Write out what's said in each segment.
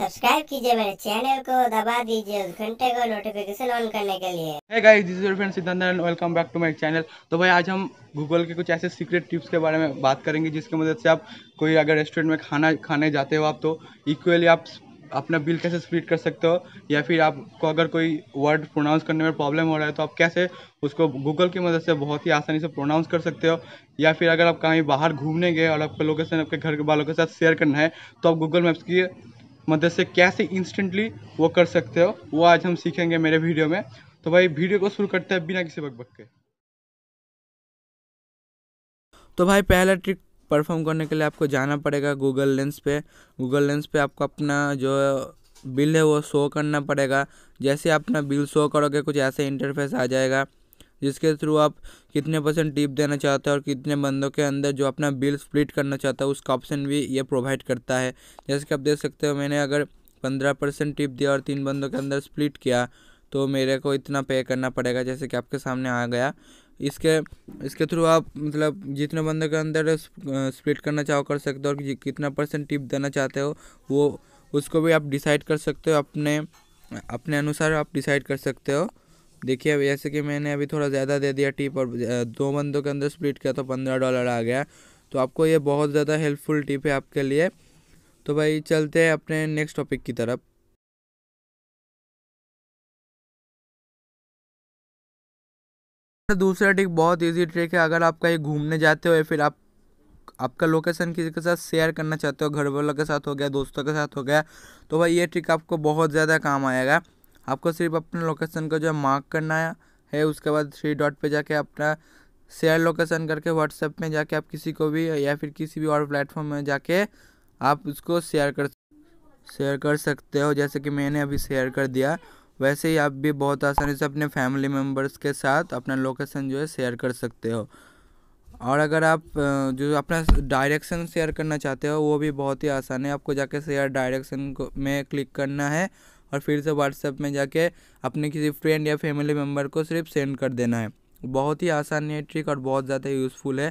subscribe कीजिए मेरे channel को दबा दीजिए उस घंटे को नोटिफिकेशन ऑन करने के लिए hey guys, this is your friend Siddhant and welcome back to my channel तो भाई आज हम गूगल के कुछ ऐसे सीक्रेट टिप्स के बारे में बात करेंगे जिसकी मदद से आप कोई अगर रेस्टोरेंट में खाना खाने जाते हो आप तो इक्वली आप अपना बिल कैसे स्प्लिट कर सकते हो या फिर आपको अगर कोई वर्ड प्रोनाउंस करने में प्रॉब्लम हो रहा है तो आप कैसे उसको गूगल की मदद से बहुत ही आसानी से प्रोनाउंस कर सकते हो या फिर अगर आप कहीं बाहर घूमने गए और आपका लोकेशन आपके घर के वालों के साथ शेयर करना है तो आप गूगल मैप्स की मदद से कैसे इंस्टेंटली वो कर सकते हो वो आज हम सीखेंगे मेरे वीडियो में तो भाई वीडियो को शुरू करते हैं बिना किसी बक के तो भाई पहला ट्रिक परफॉर्म करने के लिए आपको जाना पड़ेगा गूगल लेंस पे गूगल लेंस पे आपको अपना जो बिल है वो शो करना पड़ेगा जैसे अपना बिल शो करोगे कुछ ऐसे इंटरफेस आ जाएगा जिसके थ्रू आप कितने परसेंट टिप देना चाहते हैं और कितने बंदों के अंदर जो अपना बिल स्प्लिट करना चाहता है उसका ऑप्शन भी ये प्रोवाइड करता है जैसे कि आप देख सकते हो मैंने अगर पंद्रह परसेंट टिप दिया और तीन बंदों के अंदर स्प्लिट किया तो मेरे को इतना पे करना पड़ेगा जैसे कि आपके सामने आ गया इसके इसके थ्रू आप मतलब जितने बंदे के अंदर स्प्लिट करना चाहो कर सकते हो और कितना परसेंट टिप देना चाहते हो वो उसको भी आप डिसाइड कर सकते हो अपने अपने अनुसार आप डिसाइड कर सकते हो देखिए अब जैसे कि मैंने अभी थोड़ा ज़्यादा दे दिया टिप और दो बंदों के अंदर स्प्लिट किया तो पंद्रह डॉलर आ गया तो आपको ये बहुत ज़्यादा हेल्पफुल टिप है आपके लिए तो भाई चलते हैं अपने नेक्स्ट टॉपिक की तरफ अच्छा, दूसरा ट्रिक बहुत इजी ट्रिक है अगर आप कहीं घूमने जाते हो या फिर आप आपका लोकेशन किसी के साथ शेयर करना चाहते हो घर वालों के साथ हो गया दोस्तों के साथ हो गया तो भाई ये ट्रिक आपको बहुत ज़्यादा काम आएगा आपको सिर्फ अपने लोकेशन को जो है मार्क करना है उसके बाद थ्री डॉट पे जाके अपना शेयर लोकेशन करके व्हाट्सएप में जाके आप किसी को भी या फिर किसी भी और प्लेटफॉर्म में जाके आप उसको शेयर कर शेयर कर सकते हो जैसे कि मैंने अभी शेयर कर दिया वैसे ही आप भी बहुत आसानी से अपने फैमिली मेम्बर्स के साथ अपना लोकेशन जो है शेयर कर सकते हो और अगर आप जो अपना डायरेक्शन शेयर करना चाहते हो वो भी बहुत ही आसान है आपको जाके शेयर डायरेक्शन में क्लिक करना है और फिर से व्हाट्सएप में जाके अपने किसी फ्रेंड या फैमिली मेम्बर को सिर्फ सेंड कर देना है बहुत ही आसान है ट्रिक और बहुत ज़्यादा यूज़फुल है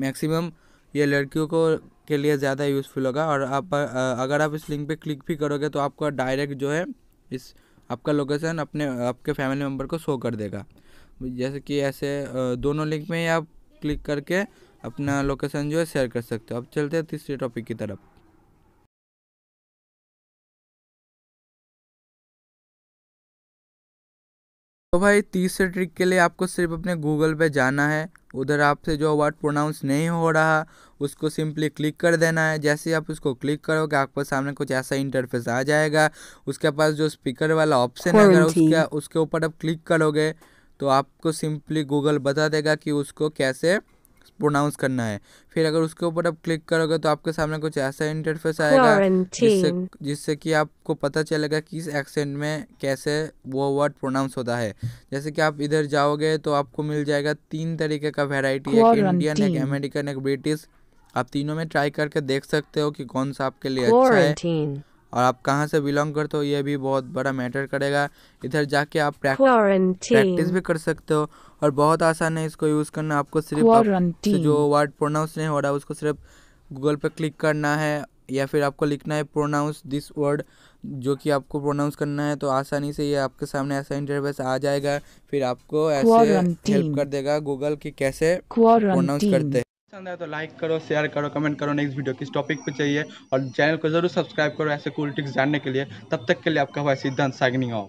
मैक्सिमम ये लड़कियों को के लिए ज़्यादा यूज़फुल होगा और आप अगर आप इस लिंक पे क्लिक भी करोगे तो आपका डायरेक्ट जो है इस आपका लोकेशन अपने आपके फैमिली मेम्बर को शो कर देगा जैसे कि ऐसे दोनों लिंक में ही आप क्लिक करके अपना लोकेशन जो है शेयर कर सकते हो अब चलते हैं तीसरे टॉपिक की तरफ तो भाई तीसरे ट्रिक के लिए आपको सिर्फ अपने गूगल पे जाना है उधर आपसे जो वर्ड प्रोनाउंस नहीं हो रहा उसको सिंपली क्लिक कर देना है जैसे आप उसको क्लिक करोगे आपके सामने कुछ ऐसा इंटरफेस आ जाएगा उसके पास जो स्पीकर वाला ऑप्शन है अगर उसका उसके ऊपर आप क्लिक करोगे तो आपको सिंपली गूगल बता देगा कि उसको कैसे प्रोनाउंस करना है फिर अगर उसके ऊपर आप क्लिक करोगे तो आपके सामने कुछ ऐसा इंटरफेस आएगा जिससे जिससे कि आपको पता चलेगा कि इस एक्सेंट में कैसे वो वर्ड प्रोनाउंस होता है जैसे कि आप इधर जाओगे तो आपको मिल जाएगा तीन तरीके का वेराइटी एक इंडियन एक अमेरिकन एक ब्रिटिश आप तीनों में ट्राई करके देख सकते हो कि कौन सा आपके लिए अच्छा है और आप कहाँ से बिलोंग करते हो ये भी बहुत बड़ा मैटर करेगा इधर जाके आप प्रैक्टिस प्रैक्टिस भी कर सकते हो और बहुत आसान है इसको यूज़ करना आपको सिर्फ जो वर्ड प्रोनाउंस नहीं हो रहा है उसको सिर्फ गूगल पर क्लिक करना है या फिर आपको लिखना है प्रोनाउंस दिस वर्ड जो कि आपको प्रोनाउंस करना है तो आसानी से ये आपके सामने ऐसा इंटरफेस आ जाएगा फिर आपको ऐसे हेल्प कर देगा गूगल की कैसे प्रोनाउंस करते हैं पसंद आए तो लाइक करो शेयर करो कमेंट करो नेक्स्ट वीडियो किस टॉपिक पे चाहिए और चैनल को जरूर सब्सक्राइब करो ऐसे कुल टिक्स जानने के लिए तब तक के लिए आपका भाई सिद्धांत साइनिंग ऑफ